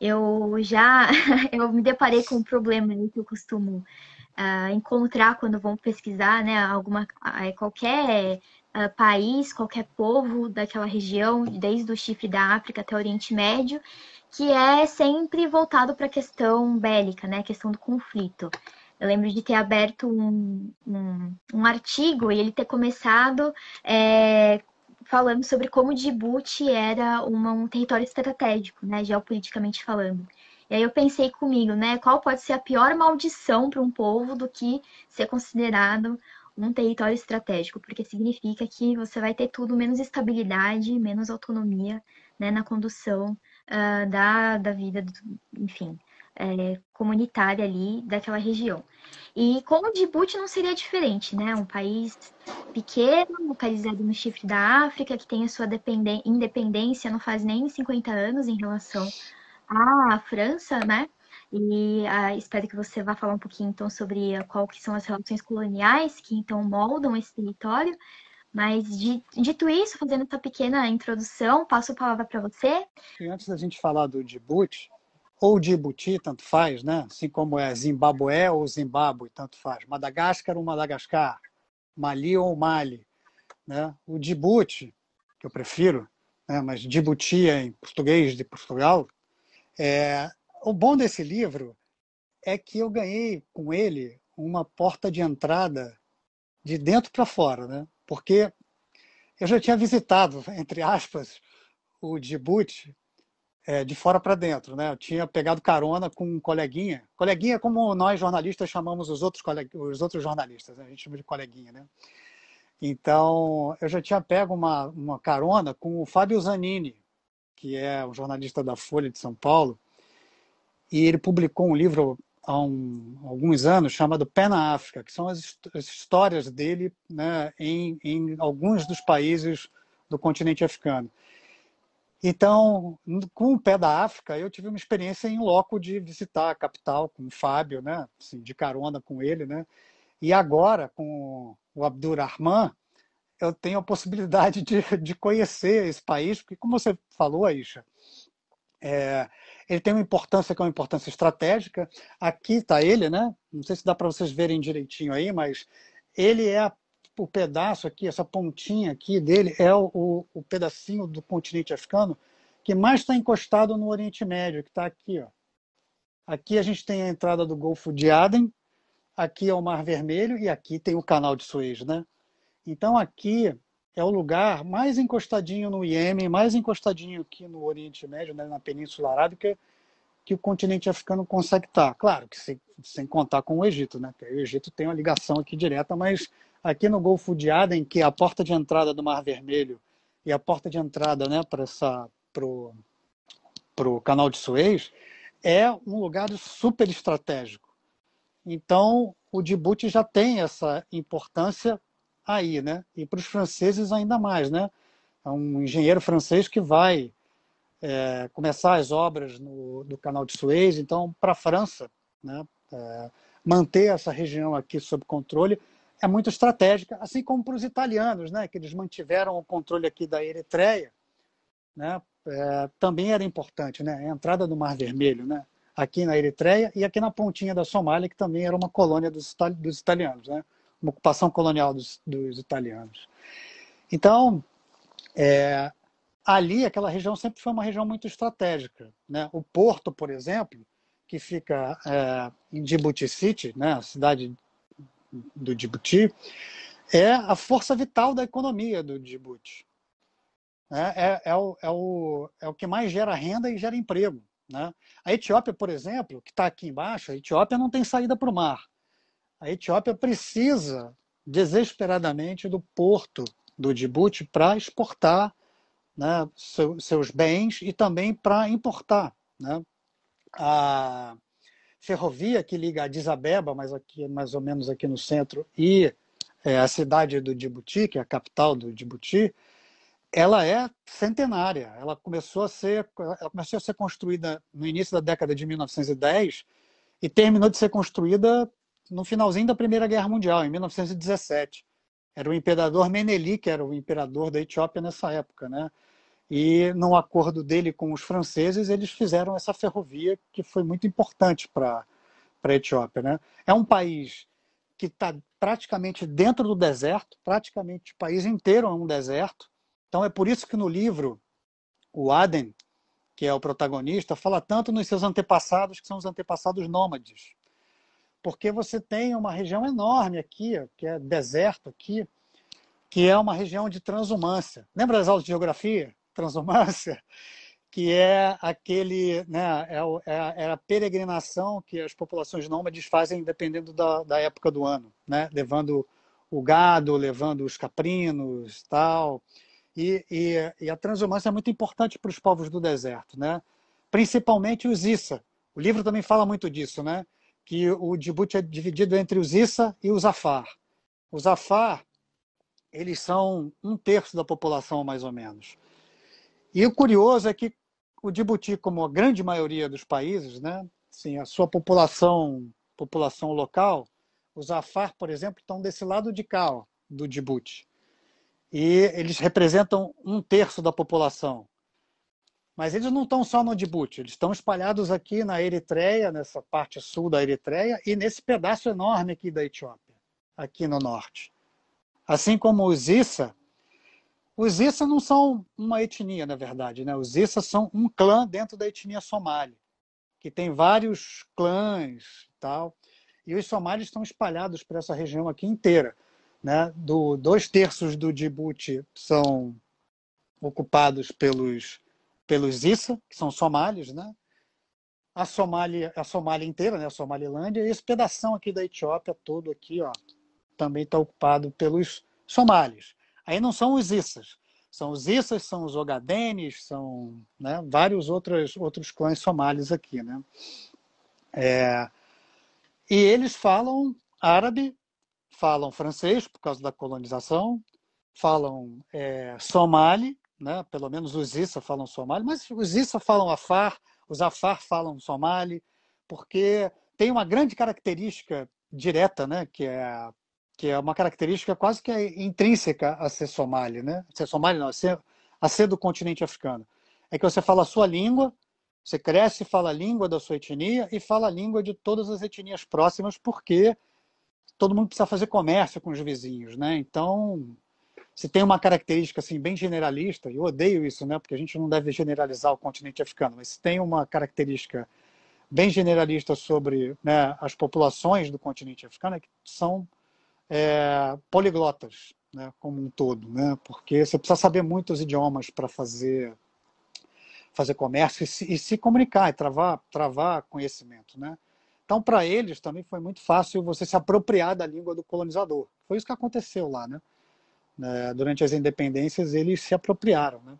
eu já eu me deparei com um problema que eu costumo uh, encontrar quando vão pesquisar, né, alguma ah, é qualquer uh, país, qualquer povo daquela região, desde o chifre da África até o Oriente Médio, que é sempre voltado para a questão bélica, né, a questão do conflito. Eu lembro de ter aberto um, um, um artigo e ele ter começado é, falando sobre como Djibouti era uma, um território estratégico, né, geopoliticamente falando. E aí eu pensei comigo, né, qual pode ser a pior maldição para um povo do que ser considerado um território estratégico, porque significa que você vai ter tudo menos estabilidade, menos autonomia, né, na condução uh, da, da vida, do, enfim, é, comunitária ali daquela região. E como Djibouti não seria diferente, né? Um país pequeno, localizado no chifre da África, que tem a sua independência não faz nem 50 anos em relação à França, né? E ah, espero que você vá falar um pouquinho então sobre ah, qual que são as relações coloniais que então moldam esse território. Mas de, dito isso, fazendo essa pequena introdução, passo a palavra para você. E antes da gente falar do Djibouti, ou Djibouti, tanto faz, né? assim como é Zimbabue ou Zimbábue, tanto faz, Madagascar ou Madagascar, Mali ou Mali. Né? O Djibouti, que eu prefiro, né? mas Djibouti é em português de Portugal. É... O bom desse livro é que eu ganhei com ele uma porta de entrada de dentro para fora, né? porque eu já tinha visitado, entre aspas, o Djibouti é, de fora para dentro, né? Eu tinha pegado carona com um coleguinha. Coleguinha, como nós jornalistas chamamos os outros, os outros jornalistas, né? a gente chama de coleguinha, né? Então, eu já tinha pego uma, uma carona com o Fábio Zanini, que é um jornalista da Folha de São Paulo, e ele publicou um livro há um, alguns anos chamado Pé na África, que são as, as histórias dele né, em, em alguns dos países do continente africano. Então, com o pé da África, eu tive uma experiência em loco de visitar a capital com o Fábio, né? Assim, de carona com ele, né? E agora, com o Abdurrahman, eu tenho a possibilidade de, de conhecer esse país, porque, como você falou, Aisha, é, ele tem uma importância que é uma importância estratégica. Aqui está ele, né? Não sei se dá para vocês verem direitinho aí, mas ele é a o pedaço aqui, essa pontinha aqui dele, é o, o, o pedacinho do continente africano que mais está encostado no Oriente Médio, que está aqui. Ó. Aqui a gente tem a entrada do Golfo de Aden, aqui é o Mar Vermelho e aqui tem o Canal de Suez. Né? Então aqui é o lugar mais encostadinho no Iêmen, mais encostadinho aqui no Oriente Médio, né, na Península Arábica, que o continente africano consegue estar. Claro que sem, sem contar com o Egito, né? Porque o Egito tem uma ligação aqui direta, mas aqui no Golfo de Aden, que é a porta de entrada do Mar Vermelho e a porta de entrada né, para essa pro, pro canal de Suez, é um lugar super estratégico. Então, o Djibouti já tem essa importância aí, né? E para os franceses ainda mais, né? É um engenheiro francês que vai é, começar as obras no, do canal de Suez. Então, para a França, né? É, manter essa região aqui sob controle é muito estratégica, assim como para os italianos, né, que eles mantiveram o controle aqui da Eritreia, né, é, também era importante, né, a entrada do Mar Vermelho, né, aqui na Eritreia e aqui na pontinha da Somália, que também era uma colônia dos, dos italianos, né, uma ocupação colonial dos, dos italianos. Então, é, ali aquela região sempre foi uma região muito estratégica, né, o porto, por exemplo, que fica é, em Djibouti City, né, a cidade do Djibouti é a força vital da economia do Djibouti. É, é, é, o, é, o, é o que mais gera renda e gera emprego. Né? A Etiópia, por exemplo, que está aqui embaixo, a Etiópia não tem saída para o mar. A Etiópia precisa desesperadamente do porto do Djibouti para exportar né, seu, seus bens e também para importar. Né? A, ferrovia que liga Addis Abeba, mas aqui mais ou menos aqui no centro, e é, a cidade do Djibouti, que é a capital do Djibouti, ela é centenária. Ela começou a ser, ela começou a ser construída no início da década de 1910 e terminou de ser construída no finalzinho da Primeira Guerra Mundial, em 1917. Era o imperador Menelik, que era o imperador da Etiópia nessa época, né? E num acordo dele com os franceses, eles fizeram essa ferrovia que foi muito importante para a Etiópia. Né? É um país que está praticamente dentro do deserto, praticamente o país inteiro é um deserto. Então é por isso que no livro o Aden, que é o protagonista, fala tanto nos seus antepassados, que são os antepassados nômades. Porque você tem uma região enorme aqui, que é deserto aqui, que é uma região de transumância. Lembra das aulas de geografia? transumância, que é aquele, né, é, é, é, a peregrinação que as populações nômades fazem dependendo da, da época do ano, né, levando o gado, levando os caprinos, tal. E, e, e a transumância é muito importante para os povos do deserto, né? Principalmente os Issa. O livro também fala muito disso, né? Que o Djibouti é dividido entre os Issa e os Afar. Os Afar, eles são um terço da população, mais ou menos. E o curioso é que o Djibouti, como a grande maioria dos países, né, assim, a sua população, população local, os Afar, por exemplo, estão desse lado de cá, ó, do Djibouti. E eles representam um terço da população. Mas eles não estão só no Djibouti, eles estão espalhados aqui na Eritreia, nessa parte sul da Eritreia, e nesse pedaço enorme aqui da Etiópia, aqui no norte. Assim como os Issa, os Issa não são uma etnia, na verdade, né? Os Issa são um clã dentro da etnia somália, que tem vários clãs e tal. E os somalis estão espalhados por essa região aqui inteira, né? Do dois terços do Djibouti são ocupados pelos pelos Issa, que são somalis, né? A Somália, a Somália inteira, né? A Somalilândia e esse pedaço aqui da Etiópia todo aqui, ó, também está ocupado pelos somalis. Aí não são os Issas. São os Issas, são os Ogadenes, são né, vários outros, outros clãs somalis aqui. Né? É, e eles falam árabe, falam francês por causa da colonização, falam é, somali, né? pelo menos os Issa falam somali, mas os Issa falam afar, os afar falam somali, porque tem uma grande característica direta, né? que é que é uma característica quase que é intrínseca a ser somali, né? A ser somali não, a ser, a ser do continente africano. É que você fala a sua língua, você cresce e fala a língua da sua etnia e fala a língua de todas as etnias próximas, porque todo mundo precisa fazer comércio com os vizinhos, né? Então, se tem uma característica assim bem generalista, eu odeio isso, né? Porque a gente não deve generalizar o continente africano, mas se tem uma característica bem generalista sobre né, as populações do continente africano, é que são é, poliglotas, né, como um todo, né? Porque você precisa saber muitos idiomas para fazer fazer comércio e se, e se, comunicar e travar travar conhecimento, né? Então para eles também foi muito fácil você se apropriar da língua do colonizador. Foi isso que aconteceu lá, né? É, durante as independências eles se apropriaram, né?